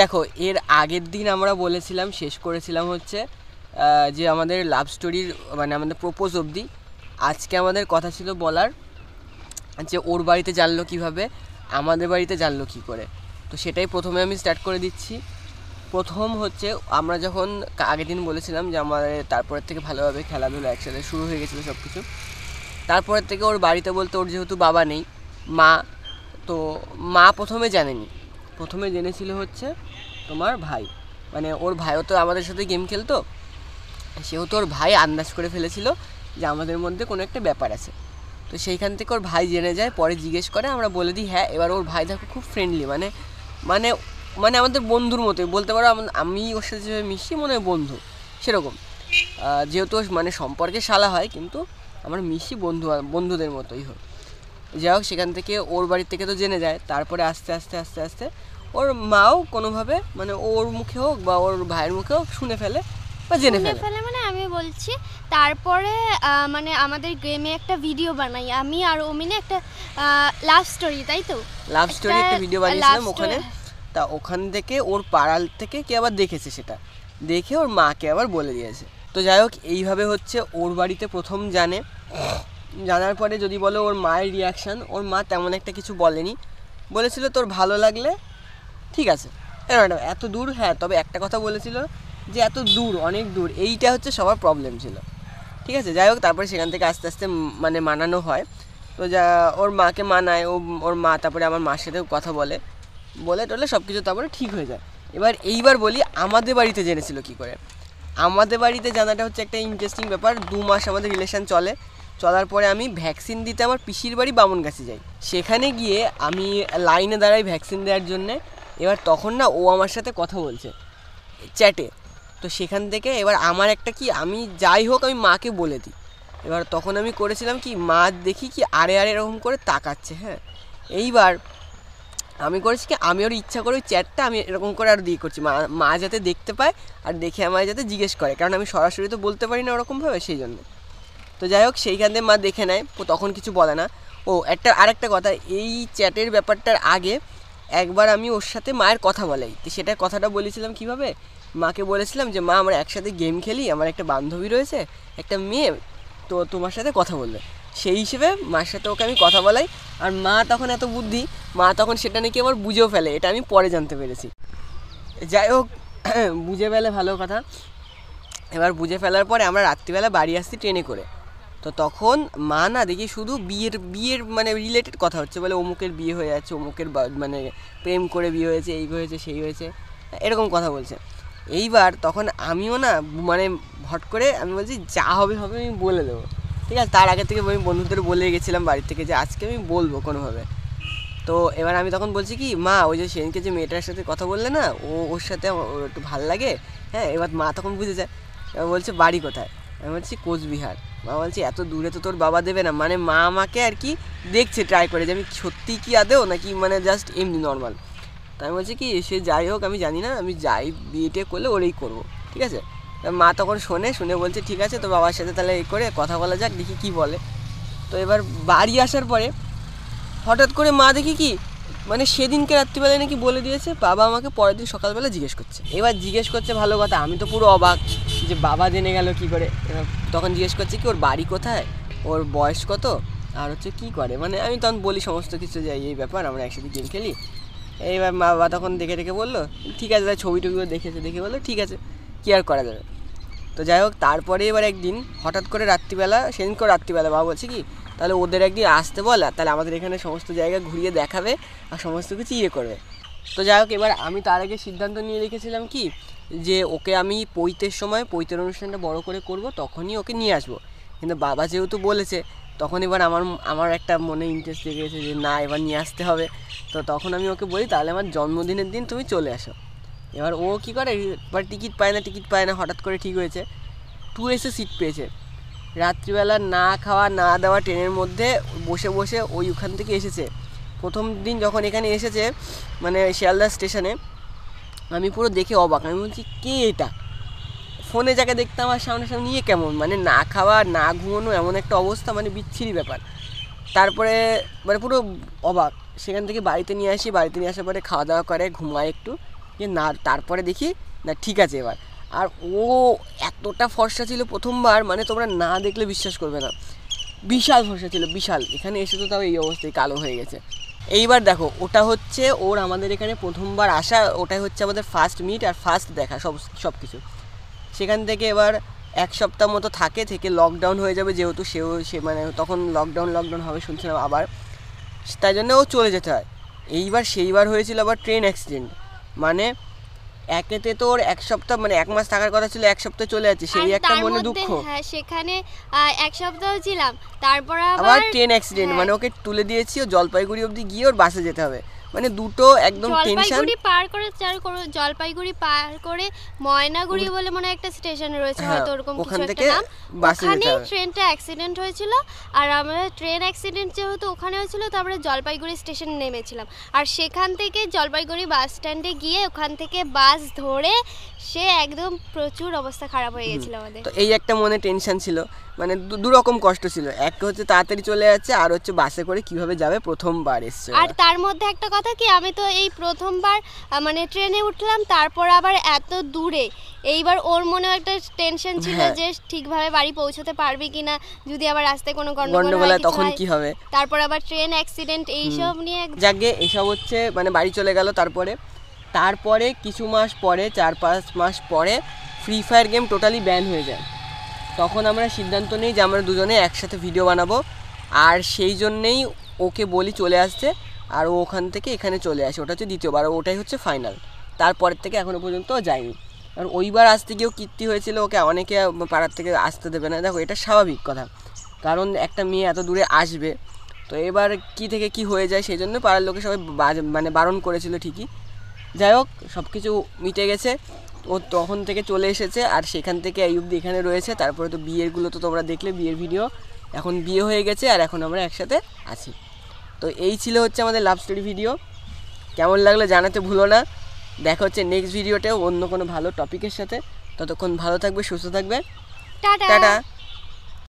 দেখো এর আগের দিন আমরা বলেছিলাম শেষ করেছিলাম হচ্ছে যে আমাদের লাভ স্টোরির মানে আমাদের প্রপোজ অবধি আজকে আমাদের কথা ছিল বলার যে ওর বাড়িতে জানলো কিভাবে আমাদের বাড়িতে জানলো কি করে তো সেটাই প্রথমে আমি স্টার্ট করে দিচ্ছি প্রথম হচ্ছে আমরা যখন আগের দিন বলেছিলাম যে আমাদের তারপরের থেকে ভালোভাবে খেলাধুলো একসাথে শুরু হয়ে গেছিলো সব কিছু তারপরের থেকে ওর বাড়িতে বলতে ওর যেহেতু বাবা নেই মা তো মা প্রথমে জানেনি প্রথমে জেনেছিল হচ্ছে তোমার ভাই মানে ওর ভাইও তো আমাদের সাথে গেম খেলতো সেও তো ওর ভাই আন্দাজ করে ফেলেছিল যে আমাদের মধ্যে কোনো একটা ব্যাপার আছে তো সেইখান থেকে ওর ভাই জেনে যায় পরে জিজ্ঞেস করে আমরা বলে দিই হ্যাঁ এবার ওর ভাই দেখো খুব ফ্রেন্ডলি মানে মানে মানে আমাদের বন্ধুর মতোই বলতে পারো আমি ওর সাথে যেভাবে মিশি মনে হয় বন্ধু সেরকম যেহেতু মানে সম্পর্কে শালা হয় কিন্তু আমার মিশি বন্ধু বন্ধুদের মতোই হোক যাই হোক সেখান থেকে ওর বাড়ির থেকে তো জেনে যায় তারপরে আস্তে আস্তে আস্তে আস্তে ওর মাও কোনোভাবে মানে ওর মুখে হোক বা ওর ভাইয়ের মুখে হোক শুনে ফেলে বা জেনে ফেলে মানে আমি বলছি তারপরে মানে আমাদের গেমে একটা ভিডিও বানাই আমি আর অমিনে একটা লাভ স্টোরি তাই তো লাভ স্টোরি একটা ভিডিও বানিয়েছিলাম ওখানে তা ওখান থেকে ওর পাড়াল থেকে কে আবার দেখেছে সেটা দেখে ওর মাকে আবার বলে দিয়েছে তো যাই হোক এইভাবে হচ্ছে ওর বাড়িতে প্রথম জানে জানার পরে যদি বলো ওর মায়ের রিয়াকশান ওর মা তেমন একটা কিছু বলেনি বলেছিল তোর ভালো লাগলে ঠিক আছে হ্যাঁ ম্যাডাম এত দূর হ্যাঁ তবে একটা কথা বলেছিল যে এত দূর অনেক দূর এইটা হচ্ছে সবার প্রবলেম ছিল ঠিক আছে যাই হোক তারপরে সেখান থেকে আস্তে আস্তে মানে মানানো হয় তো যা ওর মাকে মানায় ও ওর মা তারপরে আমার মার সাথেও কথা বলে বলে টলে সব কিছু তারপরে ঠিক হয়ে যায় এবার এইবার বলি আমাদের বাড়িতে জেনেছিল কি করে আমাদের বাড়িতে জানাটা হচ্ছে একটা ইন্টারেস্টিং ব্যাপার দু মাস আমাদের রিলেশান চলে চলার পরে আমি ভ্যাকসিন দিতে আমার পিসির বাড়ি বামনগাছি যাই সেখানে গিয়ে আমি লাইনে দাঁড়াই ভ্যাকসিন দেওয়ার জন্যে এবার তখন না ও আমার সাথে কথা বলছে চ্যাটে তো সেখান থেকে এবার আমার একটা কি আমি যাই হোক আমি মাকে বলে দিই এবার তখন আমি করেছিলাম কি মা দেখি কি আরে আরে এরকম করে তাকাচ্ছে হ্যাঁ এইবার আমি করেছি কি আমি ওর ইচ্ছা করে ওই চ্যাটটা আমি এরকম করে আর দিয়ে করছি মা মা যাতে দেখতে পায় আর দেখে আমায় যাতে জিজ্ঞেস করে কারণ আমি সরাসরি তো বলতে পারি না ওরকমভাবে সেই জন্য তো যাই হোক সেইখান থেকে মা দেখে নেয় তখন কিছু বলে না ও একটা আরেকটা কথা এই চ্যাটের ব্যাপারটার আগে একবার আমি ওর সাথে মায়ের কথা বলাই তো সেটা কথাটা বলেছিলাম কিভাবে মাকে বলেছিলাম যে মা আমরা একসাথে গেম খেলি আমার একটা বান্ধবী রয়েছে একটা মেয়ে তো তোমার সাথে কথা বলবে সেই হিসেবে মার সাথে ওকে আমি কথা বলাই আর মা তখন এত বুদ্ধি মা তখন সেটা নাকি আবার বুঝেও ফেলে এটা আমি পরে জানতে পেরেছি যাই হোক বুঝে ফেলে ভালো কথা এবার বুঝে ফেলার পরে আমরা রাত্রিবেলা বাড়ি আসছি ট্রেনে করে তো তখন মা না দেখি শুধু বিয়ের বিয়ের মানে রিলেটেড কথা হচ্ছে বলে অমুকের বিয়ে হয়ে যাচ্ছে অমুকের মানে প্রেম করে বিয়ে হয়েছে এই হয়েছে সেই হয়েছে এরকম কথা বলছে এইবার তখন আমিও না মানে হট করে আমি বলছি যা হবে হবে আমি বলে দেবো ঠিক আছে তার আগে থেকে আমি বন্ধুদের বলে গেছিলাম বাড়ি থেকে যে আজকে আমি বলবো কোনোভাবে তো এবার আমি তখন বলছি কি মা ওই যে সেদিনকে যে মেয়েটার সাথে কথা বললে না ও ওর সাথে একটু ভাল লাগে হ্যাঁ এবার মা তখন বুঝে যায় বলছে বাড়ি কোথায় আমি বলছি কোচবিহার মা বলছে এত দূরে তো তোর বাবা দেবে না মানে মা আমাকে আর কি দেখছে ট্রাই করে যে আমি সত্যি কি আদেও নাকি মানে জাস্ট এমনি নর্মাল তাই আমি বলছি কি সে যাই হোক আমি জানি না আমি যাই বিয়েটে করলে ওরেই করবো ঠিক আছে মা তখন শোনে শুনে বলছে ঠিক আছে তো বাবার সাথে তাহলে এই করে কথা বলা যাক দেখি কি বলে তো এবার বাড়ি আসার পরে হঠাৎ করে মা দেখি কি মানে সেদিনকে রাত্রিবেলায় নাকি বলে দিয়েছে বাবা আমাকে পরের দিন সকালবেলা জিজ্ঞেস করছে এবার জিজ্ঞেস করছে ভালো কথা আমি তো পুরো অবাক যে বাবা জেনে গেল কি করে এবার তখন জিজ্ঞেস করছি কি ওর বাড়ি কোথায় ওর বয়স কত আর হচ্ছে কী করে মানে আমি তখন বলি সমস্ত কিছু যে এই ব্যাপার আমরা একসাথে গেম খেলি এইবার মা বাবা তখন দেখে দেখে বললো ঠিক আছে তাই ছবি টবিও দেখেছে দেখে বললো ঠিক আছে কী আর করা যাবে তো যাই হোক তারপরে এবার একদিন হঠাৎ করে রাত্রিবেলা সেদিন করে রাত্রিবেলা বাবা বলছে কি তাহলে ওদের একদিন আসতে বল আর তাহলে আমাদের এখানে সমস্ত জায়গা ঘুরিয়ে দেখাবে আর সমস্ত কিছু ইয়ে করবে তো যাই হোক এবার আমি তার আগে সিদ্ধান্ত নিয়ে রেখেছিলাম কি যে ওকে আমি পৈতের সময় পৈতের অনুষ্ঠানটা বড় করে করব তখনই ওকে নিয়ে আসবো কিন্তু বাবা যেহেতু বলেছে তখন এবার আমার আমার একটা মনে ইন্টারেস্ট জেগে গেছে যে না এবার নিয়ে আসতে হবে তো তখন আমি ওকে বলি তাহলে আমার জন্মদিনের দিন তুমি চলে আসো এবার ও কী করে এবার টিকিট পায় না টিকিট পায় না হঠাৎ করে ঠিক হয়েছে টু এসে সিট পেয়েছে রাত্রিবেলা না খাওয়া না দেওয়া ট্রেনের মধ্যে বসে বসে ওই ওখান থেকে এসেছে প্রথম দিন যখন এখানে এসেছে মানে শিয়ালদা স্টেশনে আমি পুরো দেখে অবাক আমি বলছি কে এটা ফোনে যাকে দেখতাম আর সামনে সামনে ইয়ে কেমন মানে না খাওয়া না ঘুমোনো এমন একটা অবস্থা মানে বিচ্ছিরি ব্যাপার তারপরে মানে পুরো অবাক সেখান থেকে বাড়িতে নিয়ে আসি বাড়িতে নিয়ে আসার পরে খাওয়া দাওয়া করে ঘুমায় একটু যে না তারপরে দেখি না ঠিক আছে এবার আর ও এতটা ফর্সা ছিল প্রথমবার মানে তোমরা না দেখলে বিশ্বাস করবে না বিশাল ফর্সা ছিল বিশাল এখানে এসে তো তাও এই অবস্থায় কালো হয়ে গেছে এইবার দেখো ওটা হচ্ছে ওর আমাদের এখানে প্রথমবার আসা ওটাই হচ্ছে আমাদের ফার্স্ট মিট আর ফার্স্ট দেখা সব সব কিছু সেখান থেকে এবার এক সপ্তাহ মতো থাকে থেকে লকডাউন হয়ে যাবে যেহেতু সেও সে মানে তখন লকডাউন লকডাউন হবে শুনছিলাম আবার তাই জন্য ও চলে যেতে হয় এইবার সেইবার হয়েছিল আবার ট্রেন অ্যাক্সিডেন্ট মানে একেতে তোর এক সপ্তাহ মানে এক মাস থাকার কথা ছিল এক সপ্তাহ চলে যাচ্ছে সেই একটা মনে দুঃখ হ্যাঁ সেখানে এক সপ্তাহ ছিলাম তারপর আবার ট্রেন অ্যাক্সিডেন্ট মানে ওকে তুলে দিয়েছি ও জলপাইগুড়ি অবধি গিয়ে ওর বাসে যেতে হবে মানে দুটো একদম টেনশন পার করে চার করে জলপাইগুড়ি পার করে ময়নাগুড়ি বলে মনে একটা স্টেশন রয়েছে হ্যাঁ, হয়তো ওরকম কিছু একটা নাম ওখানে ট্রেনটা অ্যাক্সিডেন্ট হয়েছিল আর আমরা ট্রেন অ্যাক্সিডেন্ট যেহেতু ওখানে হয়েছিল তারপরে জলপাইগুড়ি স্টেশন নেমেছিলাম আর সেখান থেকে জলপাইগুড়ি বাস স্ট্যান্ডে গিয়ে ওখান থেকে বাস ধরে সে একদম প্রচুর অবস্থা খারাপ হয়ে গেছিল আমাদের তো এই একটা মনে টেনশন ছিল মানে দু দুরকম কষ্ট ছিল এক হচ্ছে তাড়াতাড়ি চলে যাচ্ছে আর হচ্ছে বাসে করে কিভাবে যাবে প্রথমবার এসছে আর তার মধ্যে একটা কথা কি আমি তো এই প্রথমবার মানে ট্রেনে উঠলাম তারপর আবার এত দূরে এইবার ওর মনে একটা টেনশন ছিল হ্যাঁ। যে ঠিকভাবে বাড়ি পৌঁছাতে পারবে কিনা যদি আবার রাস্তায় কোনো গন্ডগোল হয় তখন কি হবে তারপর আবার ট্রেন অ্যাক্সিডেন্ট এইসব নিয়ে এই সব হচ্ছে মানে বাড়ি চলে গেল তারপরে তারপরে কিছু মাস পরে চার পাঁচ মাস পরে free fire game totally ban হয়ে যায় তখন আমরা সিদ্ধান্ত নিই যে আমরা দুজনে একসাথে ভিডিও বানাবো আর সেই জন্যেই ওকে বলি চলে আসছে আর ও ওখান থেকে এখানে চলে আসে ওটা হচ্ছে দ্বিতীয়বার ওটাই হচ্ছে ফাইনাল তারপরের থেকে এখনও পর্যন্ত যায়নি আর ওইবার আসতে গিয়েও কীর্তি হয়েছিল ওকে অনেকে পাড়ার থেকে আসতে দেবে না দেখো এটা স্বাভাবিক কথা কারণ একটা মেয়ে এত দূরে আসবে তো এবার কি থেকে কি হয়ে যায় সেই জন্য পাড়ার লোকে সবাই মানে বারণ করেছিল ঠিকই যাই হোক সব কিছু মিটে গেছে ও তখন থেকে চলে এসেছে আর সেখান থেকে অব্দি এখানে রয়েছে তারপরে তো বিয়েরগুলো তো তোমরা দেখলে বিয়ের ভিডিও এখন বিয়ে হয়ে গেছে আর এখন আমরা একসাথে আছি তো এই ছিল হচ্ছে আমাদের লাভ স্টোরি ভিডিও কেমন লাগলো জানাতে ভুলো না দেখা হচ্ছে নেক্সট ভিডিওটাও অন্য কোনো ভালো টপিকের সাথে ততক্ষণ ভালো থাকবে সুস্থ থাকবে টাটা